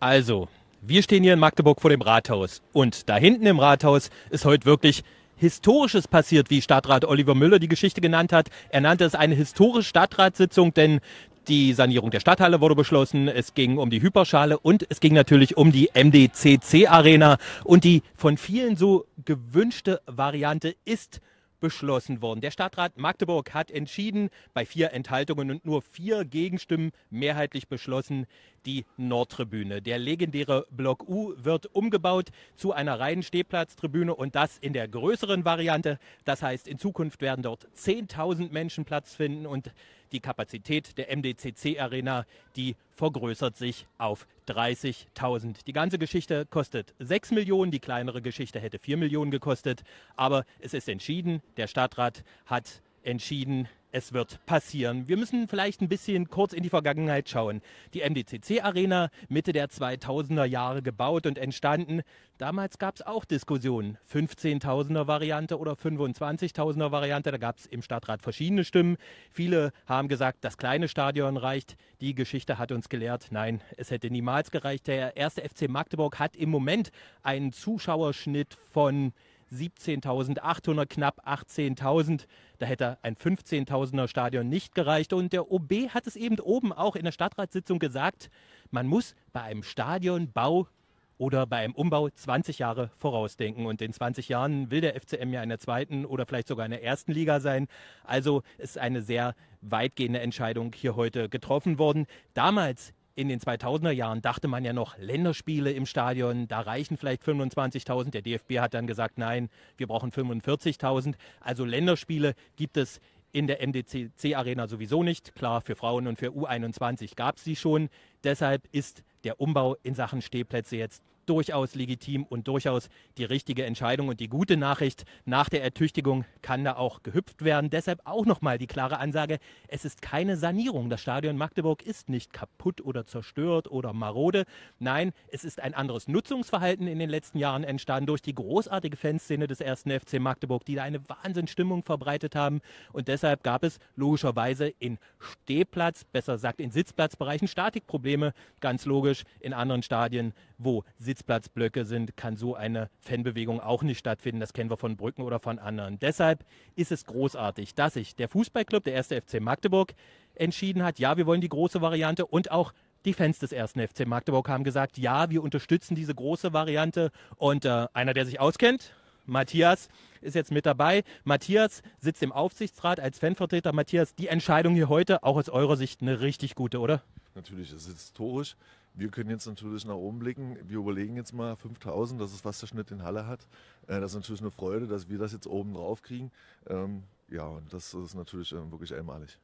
Also, wir stehen hier in Magdeburg vor dem Rathaus. Und da hinten im Rathaus ist heute wirklich Historisches passiert, wie Stadtrat Oliver Müller die Geschichte genannt hat. Er nannte es eine historische Stadtratssitzung, denn die Sanierung der Stadthalle wurde beschlossen, es ging um die Hyperschale und es ging natürlich um die MDCC-Arena. Und die von vielen so gewünschte Variante ist beschlossen worden. Der Stadtrat Magdeburg hat entschieden, bei vier Enthaltungen und nur vier Gegenstimmen mehrheitlich beschlossen, die Nordtribüne. Der legendäre Block U wird umgebaut zu einer reinen Stehplatztribüne und das in der größeren Variante. Das heißt, in Zukunft werden dort 10.000 Menschen Platz finden und die Kapazität der MDCC-Arena, die vergrößert sich auf 30.000. Die ganze Geschichte kostet 6 Millionen, die kleinere Geschichte hätte 4 Millionen gekostet, aber es ist entschieden, der Stadtrat hat entschieden, es wird passieren. Wir müssen vielleicht ein bisschen kurz in die Vergangenheit schauen. Die MDCC-Arena, Mitte der 2000er Jahre gebaut und entstanden. Damals gab es auch Diskussionen. 15.000er Variante oder 25.000er Variante. Da gab es im Stadtrat verschiedene Stimmen. Viele haben gesagt, das kleine Stadion reicht. Die Geschichte hat uns gelehrt, nein, es hätte niemals gereicht. Der erste FC Magdeburg hat im Moment einen Zuschauerschnitt von 17.800, knapp 18.000. Da hätte ein 15.000er Stadion nicht gereicht. Und der OB hat es eben oben auch in der Stadtratssitzung gesagt, man muss bei einem Stadionbau oder bei einem Umbau 20 Jahre vorausdenken. Und in 20 Jahren will der FCM ja in der zweiten oder vielleicht sogar in der ersten Liga sein. Also ist eine sehr weitgehende Entscheidung hier heute getroffen worden. Damals in den 2000er Jahren dachte man ja noch, Länderspiele im Stadion, da reichen vielleicht 25.000. Der DFB hat dann gesagt, nein, wir brauchen 45.000. Also Länderspiele gibt es in der MDC-Arena sowieso nicht. Klar, für Frauen und für U21 gab es sie schon. Deshalb ist der Umbau in Sachen Stehplätze jetzt durchaus legitim und durchaus die richtige Entscheidung. Und die gute Nachricht, nach der Ertüchtigung kann da auch gehüpft werden. Deshalb auch nochmal die klare Ansage, es ist keine Sanierung. Das Stadion Magdeburg ist nicht kaputt oder zerstört oder marode. Nein, es ist ein anderes Nutzungsverhalten in den letzten Jahren entstanden durch die großartige Fanszene des ersten FC Magdeburg, die da eine Wahnsinnsstimmung verbreitet haben. Und deshalb gab es logischerweise in Stehplatz, besser gesagt in Sitzplatzbereichen, Statikprobleme. Ganz logisch in anderen Stadien, wo Sitz Sitzplatzblöcke sind, kann so eine Fanbewegung auch nicht stattfinden. Das kennen wir von Brücken oder von anderen. Deshalb ist es großartig, dass sich der Fußballclub, der 1. FC Magdeburg, entschieden hat, ja, wir wollen die große Variante und auch die Fans des ersten FC Magdeburg haben gesagt, ja, wir unterstützen diese große Variante. Und äh, einer, der sich auskennt, Matthias, ist jetzt mit dabei. Matthias sitzt im Aufsichtsrat als Fanvertreter. Matthias, die Entscheidung hier heute, auch aus eurer Sicht, eine richtig gute, oder? Natürlich, es ist historisch. Wir können jetzt natürlich nach oben blicken. Wir überlegen jetzt mal 5000, das ist was der Schnitt in Halle hat. Äh, das ist natürlich eine Freude, dass wir das jetzt oben drauf kriegen. Ähm, ja, und das ist natürlich ähm, wirklich einmalig.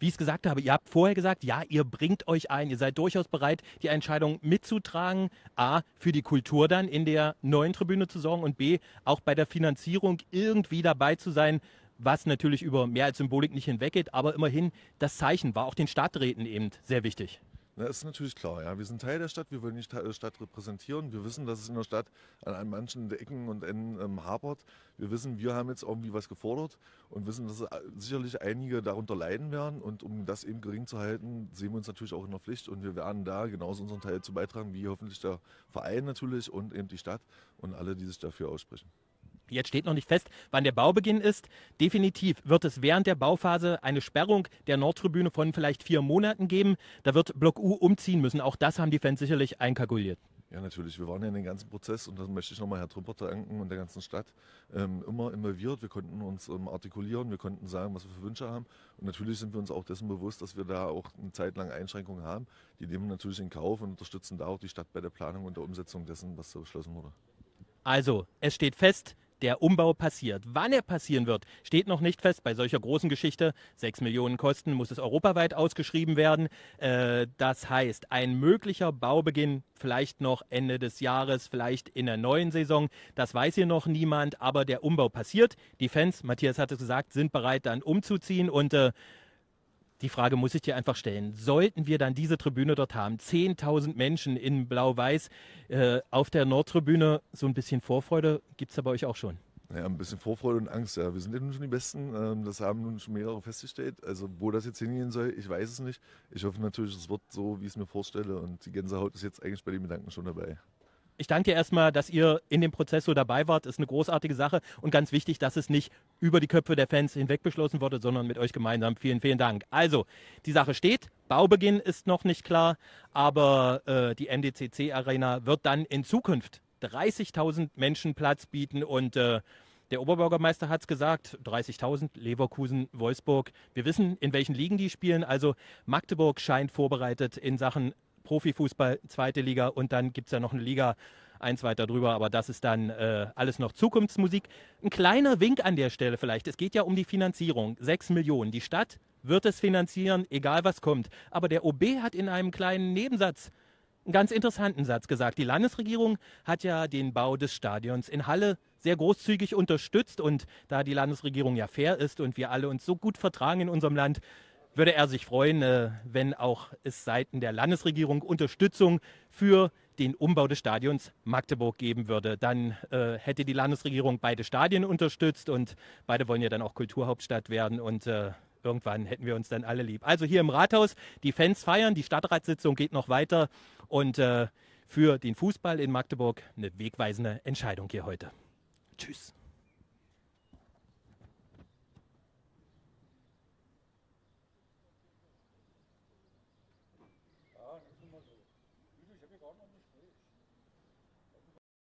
Wie ich es gesagt habe, ihr habt vorher gesagt, ja, ihr bringt euch ein, ihr seid durchaus bereit, die Entscheidung mitzutragen. A, für die Kultur dann in der neuen Tribüne zu sorgen und B, auch bei der Finanzierung irgendwie dabei zu sein, was natürlich über mehr als Symbolik nicht hinweggeht, aber immerhin das Zeichen war auch den Stadträten eben sehr wichtig. Das ist natürlich klar, ja. Wir sind Teil der Stadt, wir wollen die äh, Stadt repräsentieren. Wir wissen, dass es in der Stadt an manchen Ecken und Enden ähm, hapert. Wir wissen, wir haben jetzt irgendwie was gefordert und wissen, dass äh, sicherlich einige darunter leiden werden. Und um das eben gering zu halten, sehen wir uns natürlich auch in der Pflicht und wir werden da genauso unseren Teil zu beitragen, wie hoffentlich der Verein natürlich und eben die Stadt und alle, die sich dafür aussprechen. Jetzt steht noch nicht fest, wann der Baubeginn ist. Definitiv wird es während der Bauphase eine Sperrung der Nordtribüne von vielleicht vier Monaten geben. Da wird Block U umziehen müssen. Auch das haben die Fans sicherlich einkalkuliert. Ja, natürlich. Wir waren ja in dem ganzen Prozess und das möchte ich nochmal Herr Truppert danken und der ganzen Stadt. Ähm, immer involviert. Wir konnten uns ähm, artikulieren, wir konnten sagen, was wir für Wünsche haben. Und natürlich sind wir uns auch dessen bewusst, dass wir da auch eine Zeit lang Einschränkungen haben. Die nehmen natürlich in Kauf und unterstützen da auch die Stadt bei der Planung und der Umsetzung dessen, was da beschlossen wurde. Also, es steht fest, der Umbau passiert. Wann er passieren wird, steht noch nicht fest. Bei solcher großen Geschichte, 6 Millionen Kosten, muss es europaweit ausgeschrieben werden. Äh, das heißt, ein möglicher Baubeginn vielleicht noch Ende des Jahres, vielleicht in der neuen Saison. Das weiß hier noch niemand, aber der Umbau passiert. Die Fans, Matthias hat es gesagt, sind bereit, dann umzuziehen und äh, die Frage muss ich dir einfach stellen. Sollten wir dann diese Tribüne dort haben, 10.000 Menschen in Blau-Weiß äh, auf der Nordtribüne, so ein bisschen Vorfreude gibt es da bei euch auch schon? Ja, ein bisschen Vorfreude und Angst. Ja. Wir sind ja nun schon die Besten. Ähm, das haben nun schon mehrere festgestellt. Also, wo das jetzt hingehen soll, ich weiß es nicht. Ich hoffe natürlich, es wird so, wie ich es mir vorstelle. Und die Gänsehaut ist jetzt eigentlich bei den Gedanken schon dabei ich danke dir erstmal, dass ihr in dem Prozess so dabei wart. Ist eine großartige Sache und ganz wichtig, dass es nicht über die Köpfe der Fans hinweg beschlossen wurde, sondern mit euch gemeinsam. Vielen, vielen Dank. Also, die Sache steht. Baubeginn ist noch nicht klar, aber äh, die MDCC Arena wird dann in Zukunft 30.000 Menschen Platz bieten und äh, der Oberbürgermeister hat es gesagt, 30.000, Leverkusen, Wolfsburg. Wir wissen, in welchen Ligen die spielen. Also Magdeburg scheint vorbereitet in Sachen Profifußball, zweite Liga und dann gibt es ja noch eine Liga eins weiter drüber, aber das ist dann äh, alles noch Zukunftsmusik. Ein kleiner Wink an der Stelle vielleicht. Es geht ja um die Finanzierung. Sechs Millionen. Die Stadt wird es finanzieren, egal was kommt. Aber der OB hat in einem kleinen Nebensatz einen ganz interessanten Satz gesagt. Die Landesregierung hat ja den Bau des Stadions in Halle sehr großzügig unterstützt und da die Landesregierung ja fair ist und wir alle uns so gut vertragen in unserem Land, würde er sich freuen, äh, wenn auch es seiten der Landesregierung Unterstützung für den Umbau des Stadions Magdeburg geben würde. Dann äh, hätte die Landesregierung beide Stadien unterstützt und beide wollen ja dann auch Kulturhauptstadt werden und äh, irgendwann hätten wir uns dann alle lieb. Also hier im Rathaus, die Fans feiern, die Stadtratssitzung geht noch weiter und äh, für den Fußball in Magdeburg eine wegweisende Entscheidung hier heute. Tschüss.